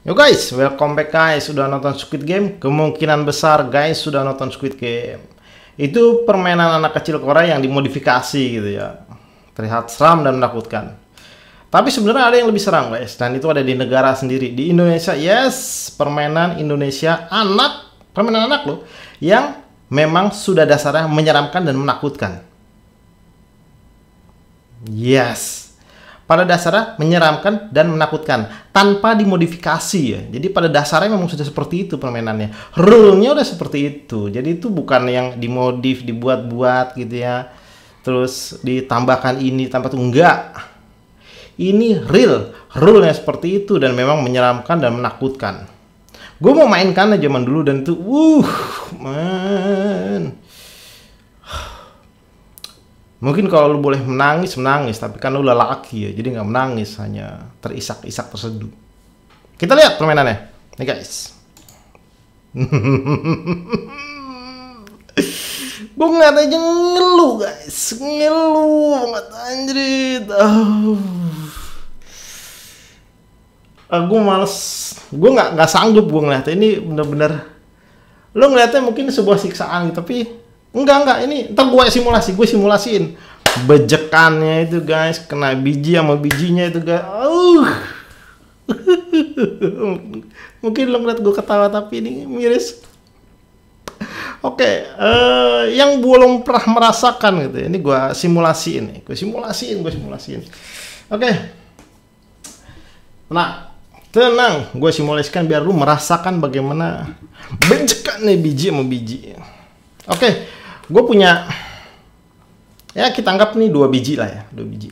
Yo guys, welcome back guys. Sudah nonton Squid Game? Kemungkinan besar guys sudah nonton Squid Game. Itu permainan anak kecil Korea yang dimodifikasi gitu ya. Terlihat seram dan menakutkan. Tapi sebenarnya ada yang lebih seram guys, dan itu ada di negara sendiri. Di Indonesia, yes, permainan Indonesia anak, permainan anak loh, yang memang sudah dasarnya menyeramkan dan menakutkan. Yes pada dasarnya menyeramkan dan menakutkan tanpa dimodifikasi ya. Jadi pada dasarnya memang sudah seperti itu permainannya. Rule-nya udah seperti itu. Jadi itu bukan yang dimodif, dibuat-buat gitu ya. Terus ditambahkan ini tanpa itu enggak. Ini real, rule-nya seperti itu dan memang menyeramkan dan menakutkan. Gue mau mainkan aja zaman dulu dan tuh, uh man Mungkin kalau lu boleh menangis, menangis. Tapi kan lu lelaki ya, jadi nggak menangis. Hanya terisak-isak terseduh. Kita lihat permainannya. Nih guys. gue nggak aja ngelu guys. Ngelu banget anjrit. Oh. Ah. Uh, ah, gue males. Gue nggak nggak sanggup gue ngeliat Ini bener-bener... Lo ngeliatnya mungkin sebuah siksaan gitu, Tapi Enggak, enggak. Ini ntar gue simulasi, gue simulasiin. Bejekannya itu guys, kena biji sama bijinya itu guys. Uh. Mungkin lo ngeliat gue ketawa tapi ini miris. Oke, okay, uh, eh, yang belum pernah merasakan gitu ya, Ini gue simulasiin nih. Gue simulasiin, gue simulasiin. Oke. Okay. Nah, tenang. Gue simulasikan biar lu merasakan bagaimana bejekannya biji sama biji. Oke. Okay gue punya ya kita anggap nih dua biji lah ya dua biji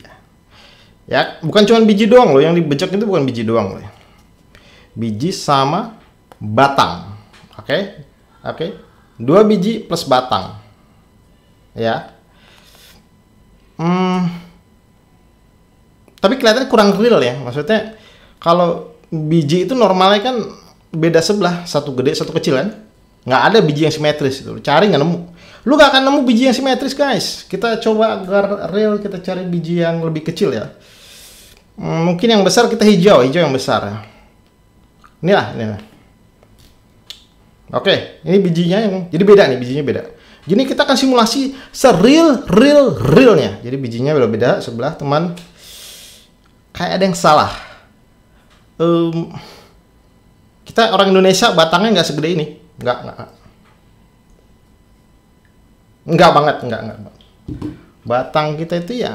ya bukan cuma biji doang loh yang dibejek itu bukan biji doang loh ya. biji sama batang oke okay? oke okay? dua biji plus batang ya hmm, tapi kelihatan kurang real ya maksudnya kalau biji itu normalnya kan beda sebelah satu gede satu kecil kan nggak ada biji yang simetris itu cari nggak nemu Lu gak akan nemu biji yang simetris guys. Kita coba agar real kita cari biji yang lebih kecil ya. Hmm, mungkin yang besar kita hijau, hijau yang besar. Ya. Ini lah, ini lah. Oke, ini bijinya yang jadi beda nih, bijinya beda. Jadi kita akan simulasi seril real realnya. Jadi bijinya beda beda sebelah teman. Kayak ada yang salah. Um, kita orang Indonesia batangnya nggak segede ini, nggak nggak Enggak banget, enggak, enggak. Batang kita itu ya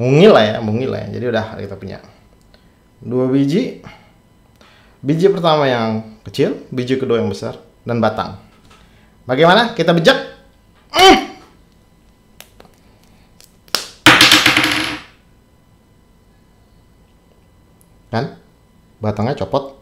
mungil lah ya, mungil lah ya. Jadi udah kita punya dua biji. Biji pertama yang kecil, biji kedua yang besar, dan batang. Bagaimana? Kita bejek. Mm. Kan? Batangnya copot.